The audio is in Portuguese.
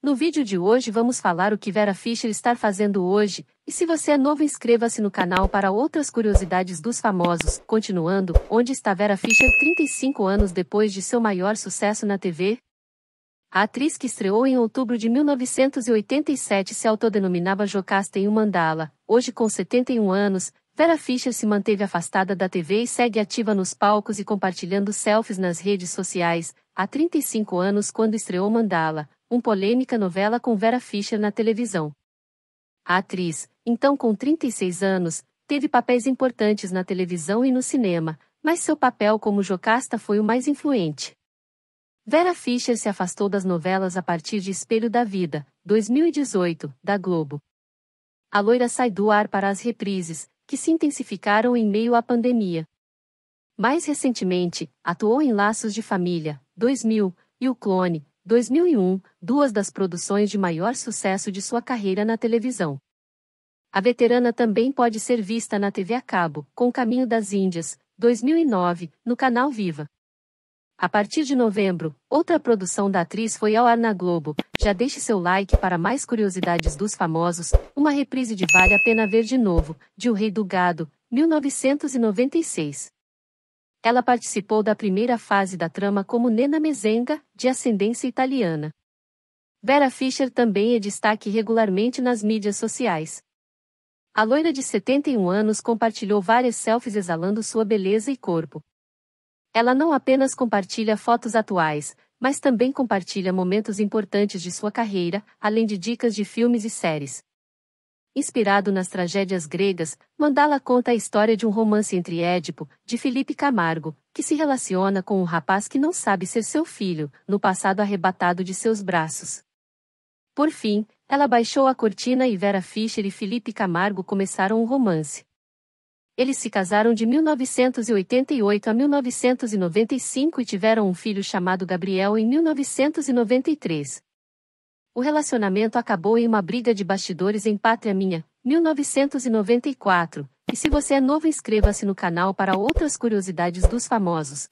No vídeo de hoje vamos falar o que Vera Fischer está fazendo hoje, e se você é novo inscreva-se no canal para outras curiosidades dos famosos. Continuando, onde está Vera Fischer 35 anos depois de seu maior sucesso na TV? A atriz que estreou em outubro de 1987 se autodenominava Jocasta em um mandala. Hoje com 71 anos, Vera Fischer se manteve afastada da TV e segue ativa nos palcos e compartilhando selfies nas redes sociais, há 35 anos quando estreou Mandala, um polêmica novela com Vera Fischer na televisão. A atriz, então com 36 anos, teve papéis importantes na televisão e no cinema, mas seu papel como Jocasta foi o mais influente. Vera Fischer se afastou das novelas a partir de Espelho da Vida, 2018, da Globo. A loira sai do ar para as reprises, que se intensificaram em meio à pandemia. Mais recentemente, atuou em Laços de Família, 2000, e O Clone, 2001, duas das produções de maior sucesso de sua carreira na televisão. A veterana também pode ser vista na TV a cabo, com Caminho das Índias, 2009, no canal Viva. A partir de novembro, outra produção da atriz foi ao ar na Globo. Já deixe seu like para mais curiosidades dos famosos. Uma reprise de Vale a Pena Ver de Novo, de O Rei do Gado, 1996. Ela participou da primeira fase da trama como Nena Mezenga, de ascendência italiana. Vera Fischer também é destaque regularmente nas mídias sociais. A loira de 71 anos compartilhou várias selfies exalando sua beleza e corpo. Ela não apenas compartilha fotos atuais, mas também compartilha momentos importantes de sua carreira, além de dicas de filmes e séries inspirado nas tragédias gregas, Mandala conta a história de um romance entre Édipo, de Felipe Camargo, que se relaciona com um rapaz que não sabe ser seu filho, no passado arrebatado de seus braços. Por fim, ela baixou a cortina e Vera Fischer e Felipe Camargo começaram um romance. Eles se casaram de 1988 a 1995 e tiveram um filho chamado Gabriel em 1993 o relacionamento acabou em uma briga de bastidores em Pátria Minha, 1994. E se você é novo, inscreva-se no canal para outras curiosidades dos famosos.